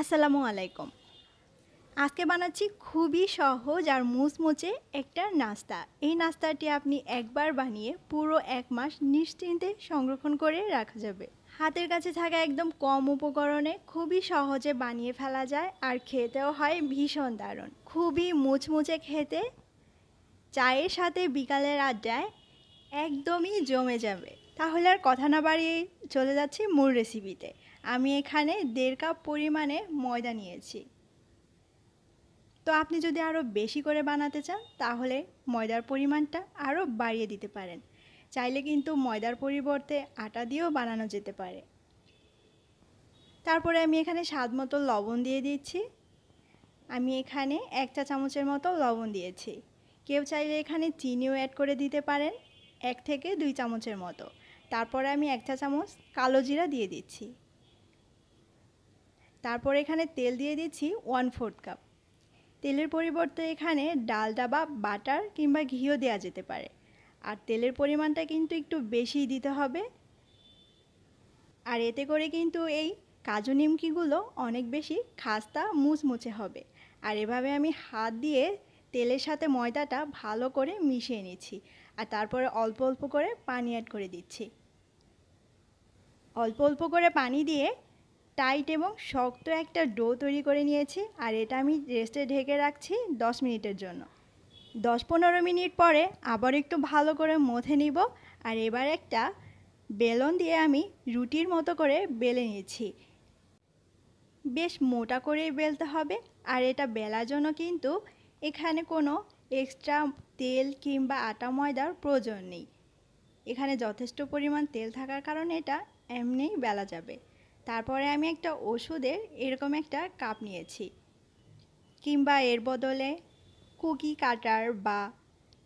আসসালামু আলাইকুম আজকে বানাচ্ছি খুবই সহজ আর মুচমুচে একটা নাস্তা এই নাস্তাটি আপনি একবার বানিয়ে পুরো এক মাস নিশ্চিন্তে সংরক্ষণ করে রাখা যাবে হাতের কাছে থাকা একদম কম উপকরণে খুবই সহজে বানিয়ে ফেলা যায় আর খেতেও হয় ভীষণ দারুণ খুবই মুচমুচে খেতে চায়ের সাথে বিকালের আড্ডায় একদমই জমে যাবে তাহলে আর কথা না বাড়িয়ে চলে যাচ্ছি মূল রেসিপিতে আমি এখানে দেড় কাপ পরিমাণে ময়দা নিয়েছি তো আপনি যদি আরও বেশি করে বানাতে চান তাহলে ময়দার পরিমাণটা আরও বাড়িয়ে দিতে পারেন চাইলে কিন্তু ময়দার পরিবর্তে আটা দিয়েও বানানো যেতে পারে তারপরে আমি এখানে স্বাদ মতো লবণ দিয়ে দিচ্ছি আমি এখানে এক চা চামচের মতো লবণ দিয়েছি কেউ চাইলে এখানে চিনিও অ্যাড করে দিতে পারেন এক থেকে দুই চামচের মতো তারপরে আমি এক চা চামচ কালো জিরা দিয়ে দিচ্ছি তারপর এখানে তেল দিয়ে দিচ্ছি ওয়ান ফোর্থ কাপ তেলের পরিবর্তে এখানে ডালটা বা বাটার কিংবা ঘিও দেওয়া যেতে পারে আর তেলের পরিমাণটা কিন্তু একটু বেশি দিতে হবে আর এতে করে কিন্তু এই কাজু নিমকিগুলো অনেক বেশি খাস্তা মুচমুচে হবে আর এভাবে আমি হাত দিয়ে তেলের সাথে ময়দাটা ভালো করে মিশিয়ে নিচ্ছি আর তারপরে অল্প অল্প করে পানি অ্যাড করে দিচ্ছি অল্প অল্প করে পানি দিয়ে টাইট এবং শক্ত একটা ডো তৈরি করে নিয়েছি আর এটা আমি রেস্টে ঢেকে রাখছি 10 মিনিটের জন্য দশ পনেরো মিনিট পরে আবার একটু ভালো করে মথে নিব আর এবার একটা বেলন দিয়ে আমি রুটির মতো করে বেলে নিয়েছি বেশ মোটা করেই বেলতে হবে আর এটা বেলার জন্য কিন্তু এখানে কোনো এক্সট্রা তেল কিংবা আটা ময়দার প্রয়োজন নেই এখানে যথেষ্ট পরিমাণ তেল থাকার কারণে এটা এমনিই বেলা যাবে তারপরে আমি একটা ওষুধের এরকম একটা কাপ নিয়েছি কিংবা এর বদলে কুকি কাটার বা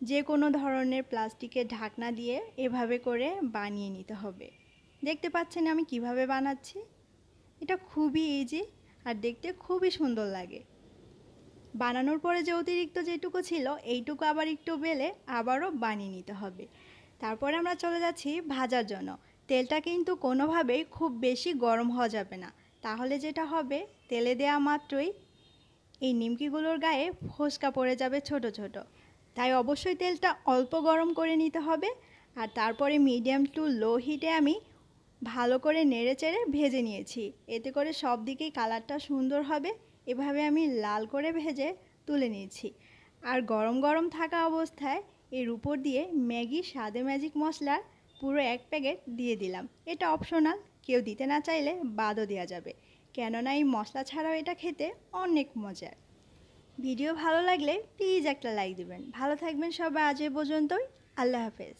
যে কোনো ধরনের প্লাস্টিকের ঢাকনা দিয়ে এভাবে করে বানিয়ে নিতে হবে দেখতে পাচ্ছেন আমি কিভাবে বানাচ্ছি এটা খুবই ইজি আর দেখতে খুবই সুন্দর লাগে বানানোর পরে যে অতিরিক্ত যেটুকু ছিল এইটুকু আবার একটু বেলে আবারও বানিয়ে নিতে হবে তারপরে আমরা চলে যাচ্ছি ভাজার জন্য তেলটা কিন্তু কোনোভাবেই খুব বেশি গরম হওয়া যাবে না তাহলে যেটা হবে তেলে দেয়া মাত্রই এই নিমকিগুলোর গায়ে ফোসকা পড়ে যাবে ছোট ছোট তাই অবশ্যই তেলটা অল্প গরম করে নিতে হবে আর তারপরে মিডিয়াম টু লো হিটে আমি ভালো করে নেড়েচেড়ে ভেজে নিয়েছি এতে করে সব দিকেই কালারটা সুন্দর হবে এভাবে আমি লাল করে ভেজে তুলে নিয়েছি আর গরম গরম থাকা অবস্থায় এর উপর দিয়ে ম্যাগি স্বাদে ম্যাজিক মশলার পুরো এক প্যাকেট দিয়ে দিলাম এটা অপশনাল কেউ দিতে না চাইলে বাদও দেওয়া যাবে কেননা এই মশলা ছাড়াও এটা খেতে অনেক মজার ভিডিও ভালো লাগলে প্লিজ একটা লাইক দেবেন ভালো থাকবেন সবাই আজ পর্যন্তই আল্লাহ হাফেজ